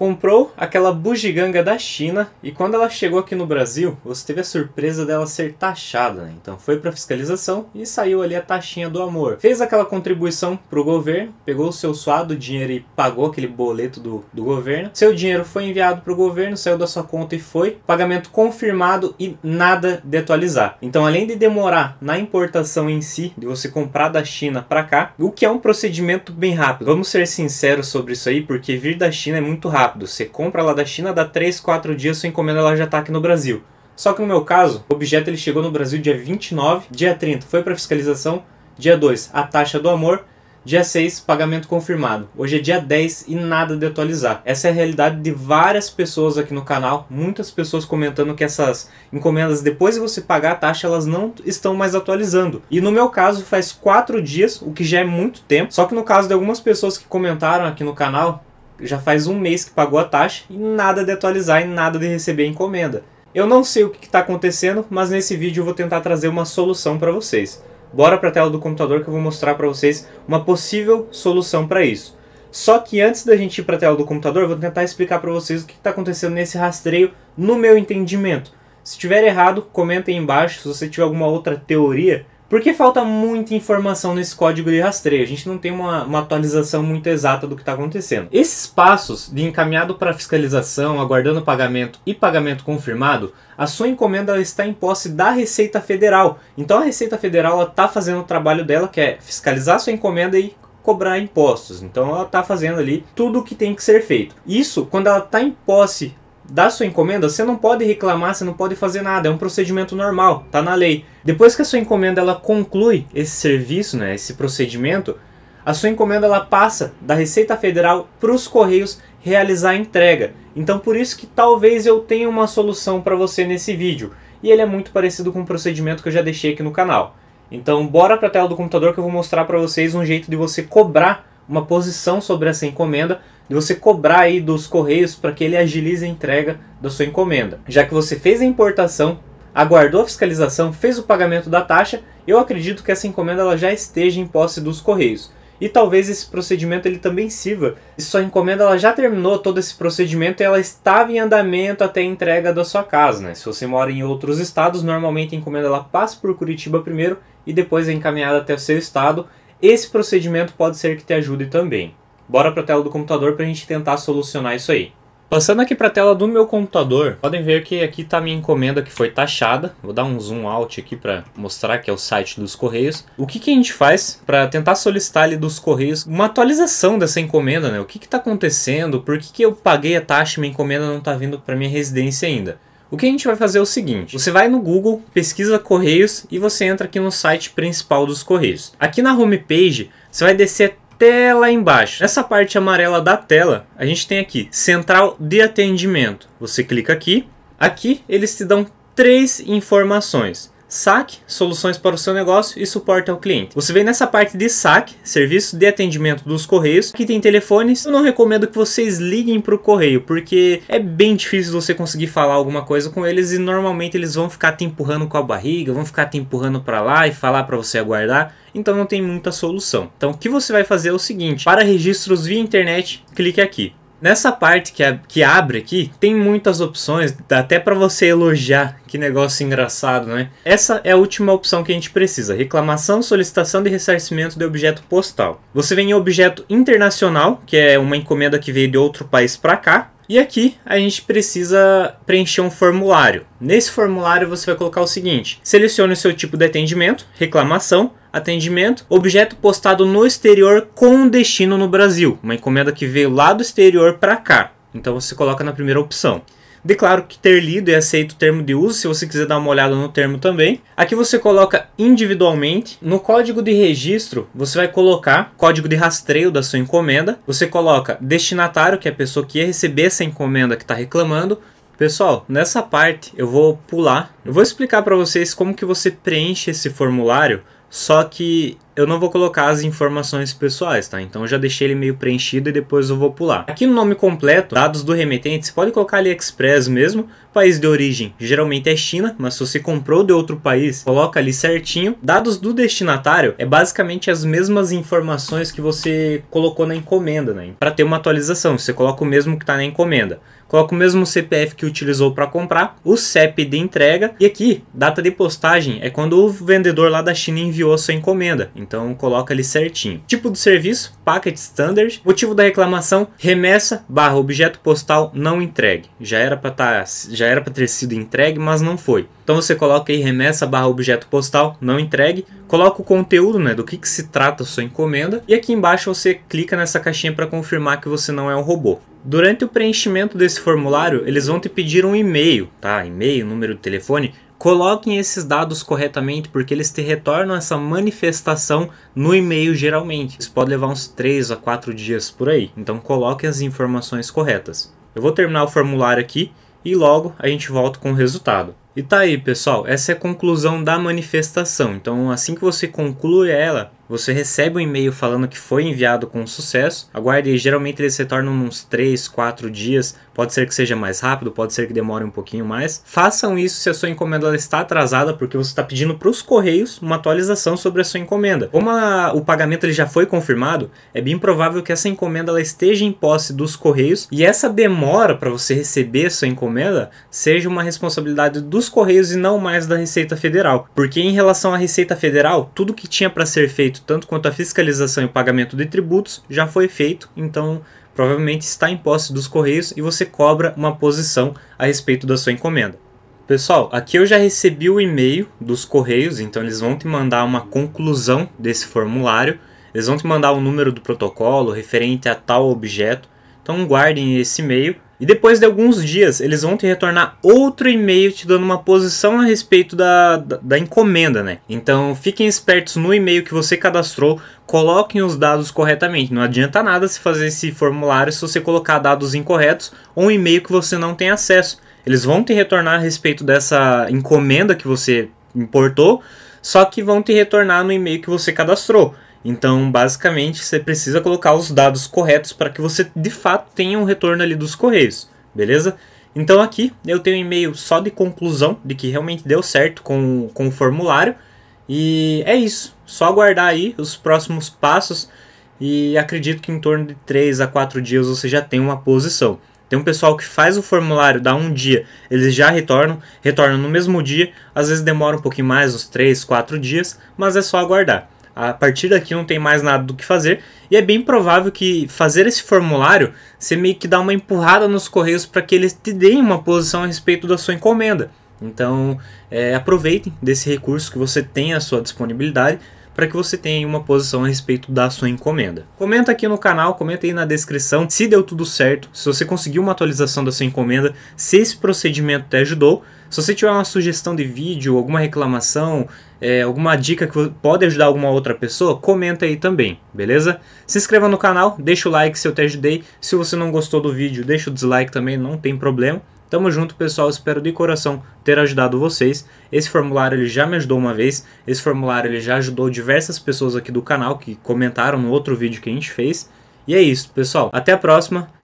comprou aquela bugiganga da China e quando ela chegou aqui no Brasil, você teve a surpresa dela ser taxada, né? Então foi para fiscalização e saiu ali a taxinha do amor. Fez aquela contribuição pro governo, pegou o seu suado dinheiro e pagou aquele boleto do, do governo. Seu dinheiro foi enviado pro governo, saiu da sua conta e foi. Pagamento confirmado e nada de atualizar. Então além de demorar na importação em si, de você comprar da China para cá, o que é um procedimento bem rápido. Vamos ser sinceros sobre isso aí, porque vir da China é muito rápido rápido. Você compra lá da China, dá 3, 4 dias, sua encomenda ela já está aqui no Brasil. Só que no meu caso, o objeto ele chegou no Brasil dia 29, dia 30 foi para fiscalização, dia 2 a taxa do amor, dia 6 pagamento confirmado. Hoje é dia 10 e nada de atualizar. Essa é a realidade de várias pessoas aqui no canal, muitas pessoas comentando que essas encomendas depois de você pagar a taxa elas não estão mais atualizando. E no meu caso faz 4 dias, o que já é muito tempo. Só que no caso de algumas pessoas que comentaram aqui no canal, já faz um mês que pagou a taxa e nada de atualizar e nada de receber a encomenda. Eu não sei o que está acontecendo, mas nesse vídeo eu vou tentar trazer uma solução para vocês. Bora para a tela do computador que eu vou mostrar para vocês uma possível solução para isso. Só que antes da gente ir para a tela do computador, eu vou tentar explicar para vocês o que está acontecendo nesse rastreio no meu entendimento. Se estiver errado, comentem embaixo. Se você tiver alguma outra teoria, porque falta muita informação nesse código de rastreio, a gente não tem uma, uma atualização muito exata do que está acontecendo. Esses passos de encaminhado para fiscalização, aguardando pagamento e pagamento confirmado, a sua encomenda está em posse da Receita Federal. Então a Receita Federal está fazendo o trabalho dela, que é fiscalizar a sua encomenda e cobrar impostos. Então ela está fazendo ali tudo o que tem que ser feito. Isso quando ela está em posse da sua encomenda, você não pode reclamar, você não pode fazer nada, é um procedimento normal, tá na lei. Depois que a sua encomenda ela conclui esse serviço, né, esse procedimento, a sua encomenda ela passa da Receita Federal para os Correios realizar a entrega. Então por isso que talvez eu tenha uma solução para você nesse vídeo. E ele é muito parecido com o procedimento que eu já deixei aqui no canal. Então bora para a tela do computador que eu vou mostrar para vocês um jeito de você cobrar uma posição sobre essa encomenda de você cobrar aí dos correios para que ele agilize a entrega da sua encomenda. Já que você fez a importação, aguardou a fiscalização, fez o pagamento da taxa, eu acredito que essa encomenda ela já esteja em posse dos correios. E talvez esse procedimento ele também sirva. Se sua encomenda ela já terminou todo esse procedimento e ela estava em andamento até a entrega da sua casa, né? Se você mora em outros estados, normalmente a encomenda ela passa por Curitiba primeiro e depois é encaminhada até o seu estado. Esse procedimento pode ser que te ajude também. Bora para a tela do computador para a gente tentar solucionar isso aí. Passando aqui para a tela do meu computador, podem ver que aqui está minha encomenda que foi taxada. Vou dar um zoom out aqui para mostrar que é o site dos Correios. O que, que a gente faz para tentar solicitar ali dos Correios uma atualização dessa encomenda, né? O que está acontecendo? Por que, que eu paguei a taxa e minha encomenda não está vindo para minha residência ainda? O que a gente vai fazer é o seguinte: você vai no Google, pesquisa Correios e você entra aqui no site principal dos Correios. Aqui na homepage, você vai descer até lá embaixo. Nessa parte amarela da tela, a gente tem aqui Central de Atendimento. Você clica aqui. Aqui eles te dão três informações saque, soluções para o seu negócio e suporte ao cliente. Você vem nessa parte de saque, serviço de atendimento dos correios, que tem telefones. Eu não recomendo que vocês liguem para o correio, porque é bem difícil você conseguir falar alguma coisa com eles e normalmente eles vão ficar te empurrando com a barriga, vão ficar te empurrando para lá e falar para você aguardar. Então não tem muita solução. Então o que você vai fazer é o seguinte: para registros via internet, clique aqui. Nessa parte que, que abre aqui, tem muitas opções, dá até para você elogiar. Que negócio engraçado, né? Essa é a última opção que a gente precisa: reclamação, solicitação de ressarcimento de objeto postal. Você vem em objeto internacional, que é uma encomenda que veio de outro país para cá, e aqui a gente precisa preencher um formulário. Nesse formulário você vai colocar o seguinte: selecione o seu tipo de atendimento, reclamação, atendimento, objeto postado no exterior com destino no Brasil, uma encomenda que veio lá do exterior para cá. Então você coloca na primeira opção. Declaro que ter lido e aceito o termo de uso, se você quiser dar uma olhada no termo também. Aqui você coloca individualmente. No código de registro, você vai colocar código de rastreio da sua encomenda. Você coloca destinatário, que é a pessoa que ia receber essa encomenda que está reclamando. Pessoal, nessa parte eu vou pular. Eu vou explicar para vocês como que você preenche esse formulário só que eu não vou colocar as informações pessoais, tá? Então eu já deixei ele meio preenchido e depois eu vou pular. Aqui no nome completo, dados do remetente, você pode colocar AliExpress mesmo, país de origem geralmente é China, mas se você comprou de outro país, coloca ali certinho. Dados do destinatário é basicamente as mesmas informações que você colocou na encomenda, né? Para ter uma atualização, você coloca o mesmo que está na encomenda coloca o mesmo CPF que utilizou para comprar, o CEP de entrega e aqui, data de postagem é quando o vendedor lá da China enviou a sua encomenda, então coloca ali certinho. Tipo do serviço, packet standard, motivo da reclamação, remessa barra objeto postal não entregue. Já era para tá, já era para ter sido entregue, mas não foi. Então você coloca aí remessa barra objeto postal não entregue, coloca o conteúdo, né, do que, que se trata a sua encomenda, e aqui embaixo você clica nessa caixinha para confirmar que você não é um robô. Durante o preenchimento desse formulário, eles vão te pedir um e-mail, tá? E-mail, número de telefone, coloquem esses dados corretamente porque eles te retornam essa manifestação no e-mail geralmente. Isso pode levar uns 3 a 4 dias por aí, então coloquem as informações corretas. Eu vou terminar o formulário aqui e logo a gente volta com o resultado. E tá aí, pessoal, essa é a conclusão da manifestação. Então, assim que você conclui ela, você recebe um e-mail falando que foi enviado com sucesso. Aguarde, geralmente eles retornam uns 3, 4 dias. Pode ser que seja mais rápido, pode ser que demore um pouquinho mais. Façam isso se a sua encomenda está atrasada, porque você está pedindo para os correios uma atualização sobre a sua encomenda. Como a, o pagamento ele já foi confirmado, é bem provável que essa encomenda ela esteja em posse dos correios e essa demora para você receber a sua encomenda seja uma responsabilidade dos correios e não mais da Receita Federal. Porque em relação à Receita Federal, tudo que tinha para ser feito tanto quanto a fiscalização e o pagamento de tributos já foi feito, então provavelmente está em posse dos correios e você cobra uma posição a respeito da sua encomenda. Pessoal, aqui eu já recebi o e-mail dos correios, então eles vão te mandar uma conclusão desse formulário. Eles vão te mandar o número do protocolo referente a tal objeto. Então guardem esse e-mail e depois de alguns dias, eles vão te retornar outro e-mail te dando uma posição a respeito da, da, da encomenda, né? Então fiquem espertos no e-mail que você cadastrou, coloquem os dados corretamente. Não adianta nada se fazer esse formulário se você colocar dados incorretos ou um e-mail que você não tem acesso. Eles vão te retornar a respeito dessa encomenda que você importou, só que vão te retornar no e-mail que você cadastrou. Então, basicamente, você precisa colocar os dados corretos para que você de fato tenha um retorno ali dos correios, beleza? Então aqui eu tenho um e-mail só de conclusão de que realmente deu certo com, com o formulário. E é isso, só aguardar aí os próximos passos e acredito que em torno de 3 a 4 dias você já tem uma posição. Tem um pessoal que faz o formulário, dá um dia, eles já retornam, retornam no mesmo dia, às vezes demora um pouquinho mais, uns 3, 4 dias, mas é só aguardar. A partir daqui não tem mais nada do que fazer. E é bem provável que fazer esse formulário você meio que dá uma empurrada nos correios para que eles te deem uma posição a respeito da sua encomenda. Então, é, aproveitem desse recurso que você tem à sua disponibilidade para que você tenha uma posição a respeito da sua encomenda. Comenta aqui no canal, comenta aí na descrição se deu tudo certo, se você conseguiu uma atualização da sua encomenda, se esse procedimento te ajudou. Se você tiver uma sugestão de vídeo, alguma reclamação, é, alguma dica que pode ajudar alguma outra pessoa, comenta aí também, beleza? Se inscreva no canal, deixa o like se eu te ajudei. Se você não gostou do vídeo, deixa o dislike também, não tem problema. Tamo junto, pessoal. Espero de coração ter ajudado vocês. Esse formulário ele já me ajudou uma vez. Esse formulário ele já ajudou diversas pessoas aqui do canal que comentaram no outro vídeo que a gente fez. E é isso, pessoal. Até a próxima.